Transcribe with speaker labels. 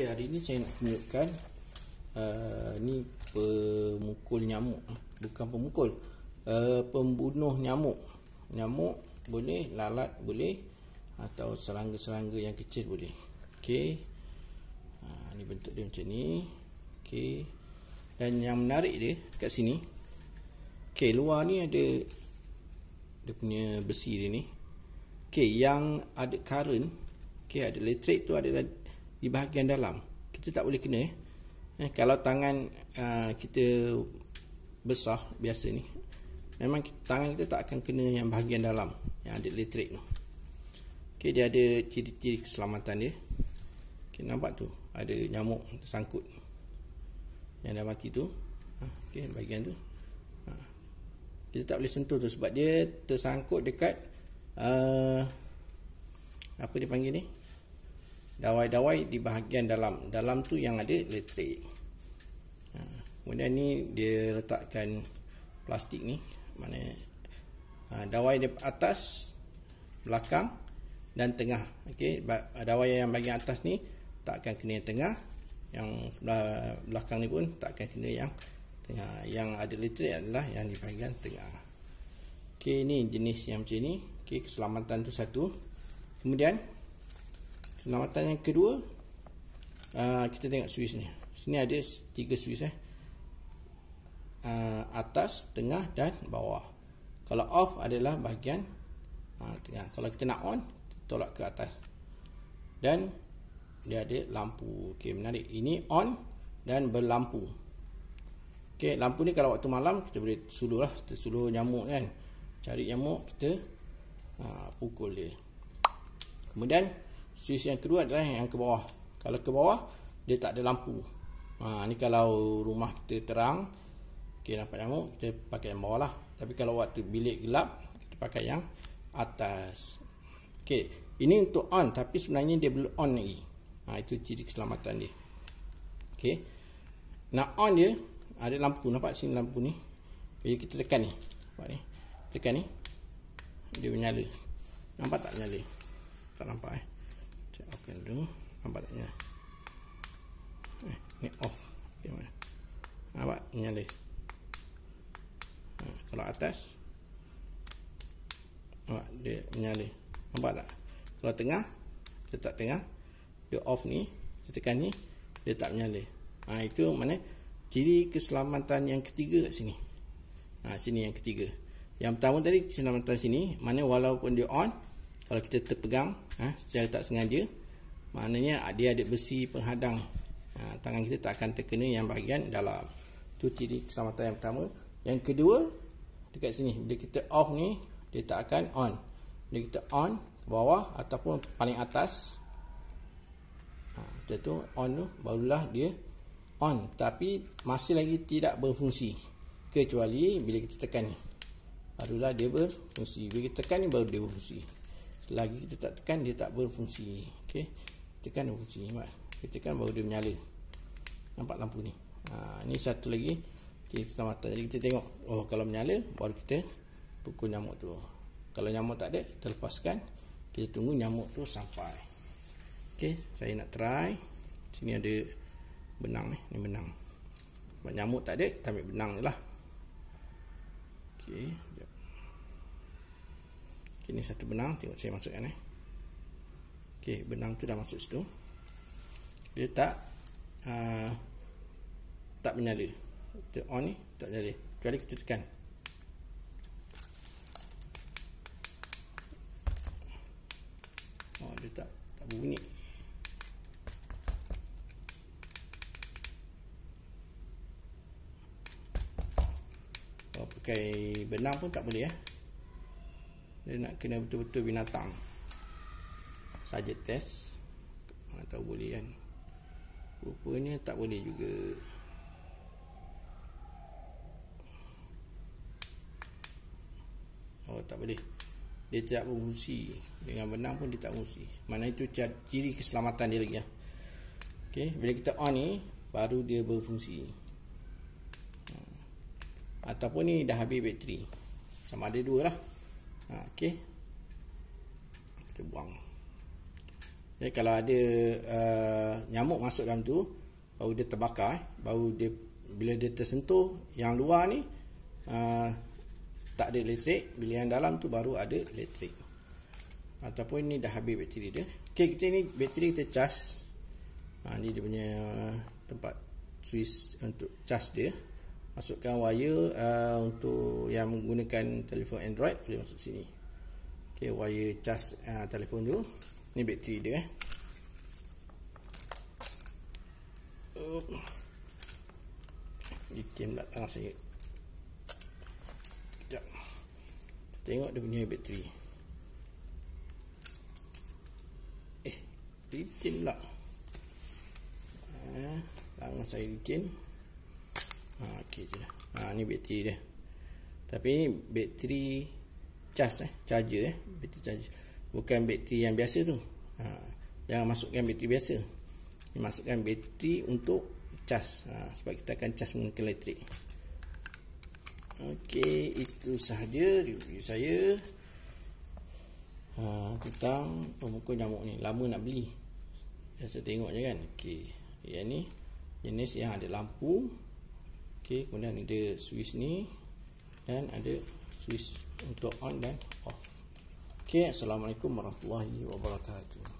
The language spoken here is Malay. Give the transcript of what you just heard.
Speaker 1: Okey, hari ni saya nak tunjukkan uh, ni pemukul nyamuk bukan pemukul uh, pembunuh nyamuk nyamuk boleh lalat boleh atau serangga-serangga yang kecil boleh okey ha uh, ni bentuk dia macam ni okey dan yang menarik dia kat sini okey luar ni ada dia punya besi dia ni okey yang ada current okey ada elektrik tu ada di bahagian dalam kita tak boleh kena eh, eh kalau tangan uh, kita besar biasa ni memang kita, tangan kita tak akan kena yang bahagian dalam yang ada elektrik tu ok dia ada ciri-ciri keselamatan dia ok nampak tu ada nyamuk tersangkut yang dah mati tu ah, ok bahagian tu ha. kita tak boleh sentuh tu sebab dia tersangkut dekat uh, apa dia panggil ni dawai-dawai di bahagian dalam dalam tu yang ada elektrik ha, kemudian ni dia letakkan plastik ni mana ha, dawai di atas belakang dan tengah Okey, dawai yang bahagian atas ni tak akan kena yang tengah yang sebelah belakang ni pun tak akan kena yang tengah yang ada elektrik adalah yang di bahagian tengah Okey, ni jenis yang macam ni ok keselamatan tu satu kemudian Lawatan yang kedua uh, Kita tengok Swiss ni Sini ada tiga Swiss eh. uh, Atas, tengah dan bawah Kalau off adalah bahagian uh, tengah. Kalau kita nak on Tolak ke atas Dan dia ada lampu okay, Menarik, ini on dan berlampu okay, Lampu ni kalau waktu malam Kita boleh suluh lah Kita suluh nyamuk kan Cari nyamuk kita uh, pukul dia Kemudian Switch yang kedua adalah yang ke bawah. Kalau ke bawah, dia tak ada lampu. Ha, ni kalau rumah kita terang, okay, nampak nyamuk, kita pakai yang bawah lah. Tapi kalau waktu bilik gelap, kita pakai yang atas. Okay, ini untuk on tapi sebenarnya dia belum on lagi. Ha, itu ciri keselamatan dia. Okay. Nak on dia, ada lampu. Nampak sini lampu ni? Jadi kita tekan ni. Nampak ni? Tekan ni. Dia menyala. Nampak tak menyala? Tak nampak eh. Okay, akan dulu nampaknya eh, ni off okay, mana? nampak menyala ha, eh, kalau atas nampak dia menyala nampak tak kalau tengah letak tengah dia off ni saya tekan ni dia tak menyala ha, itu mana ciri keselamatan yang ketiga kat sini ha, sini yang ketiga yang pertama tadi keselamatan sini mana walaupun dia on kalau kita terpegang ha, secara tak sengaja maknanya dia ada besi penghadang ha, tangan kita tak akan terkena yang bahagian dalam tu ciri keselamatan yang pertama yang kedua dekat sini bila kita off ni dia tak akan on bila kita on ke bawah ataupun paling atas ha, tu on tu barulah dia on tapi masih lagi tidak berfungsi kecuali bila kita tekan ni barulah dia berfungsi bila kita tekan ni baru dia berfungsi Selagi kita tak tekan dia tak berfungsi. Okey. Tekan berfungsi nampak. Kita tekan baru dia menyala. Nampak lampu ni. Ha ni satu lagi keselamatan. Jadi kita tengok oh kalau menyala baru kita pukul nyamuk tu. Kalau nyamuk tak ada, kita lepaskan. Kita tunggu nyamuk tu sampai. Okay, saya nak try. Sini ada benang ni, ni benang. Sebab nyamuk tak ada, kita ambil benang je lah. Okey. Okey ni satu benang tengok saya masukkan eh. Okey benang tu dah masuk situ. Dia tak uh, tak menyala. Kita on ni tak jadi. Kali kita tekan. Oh dia tak tak bunyi. Oh, benang pun tak boleh eh. Ya? dia nak kena betul-betul binatang saja test mana tahu boleh kan rupanya tak boleh juga oh tak boleh dia tak berfungsi dengan benang pun dia tak berfungsi mana itu ciri keselamatan dia lagi ya. ok bila kita on ni baru dia berfungsi hmm. ataupun ni dah habis bateri sama ada dua lah ha, ok kita buang jadi kalau ada uh, nyamuk masuk dalam tu baru dia terbakar eh. baru dia bila dia tersentuh yang luar ni uh, tak ada elektrik bila yang dalam tu baru ada elektrik ataupun ni dah habis bateri dia ok kita ni bateri kita charge ha, ni dia punya uh, tempat switch untuk charge dia masukkan wire uh, untuk yang menggunakan telefon Android boleh masuk sini. Okey, wire cas uh, telefon tu. Ni bateri dia eh. Lithium lah tangan saya. Sekejap. Kita tengok dia punya bateri. Eh, lithium lah. Eh, tangan saya lithium ha, ah, okay je ha, ni bateri dia tapi ni bateri cas eh charger eh bateri charger bukan bateri yang biasa tu ha, ah, jangan masukkan bateri biasa ni masukkan bateri untuk cas ha, sebab kita akan cas menggunakan elektrik Okey, itu sahaja review saya ha, tentang pemukul nyamuk ni lama nak beli biasa tengok je kan Okey. yang ni jenis yang ada lampu Okey, kemudian ada switch ni dan ada switch untuk on dan off. Okey, assalamualaikum warahmatullahi wabarakatuh.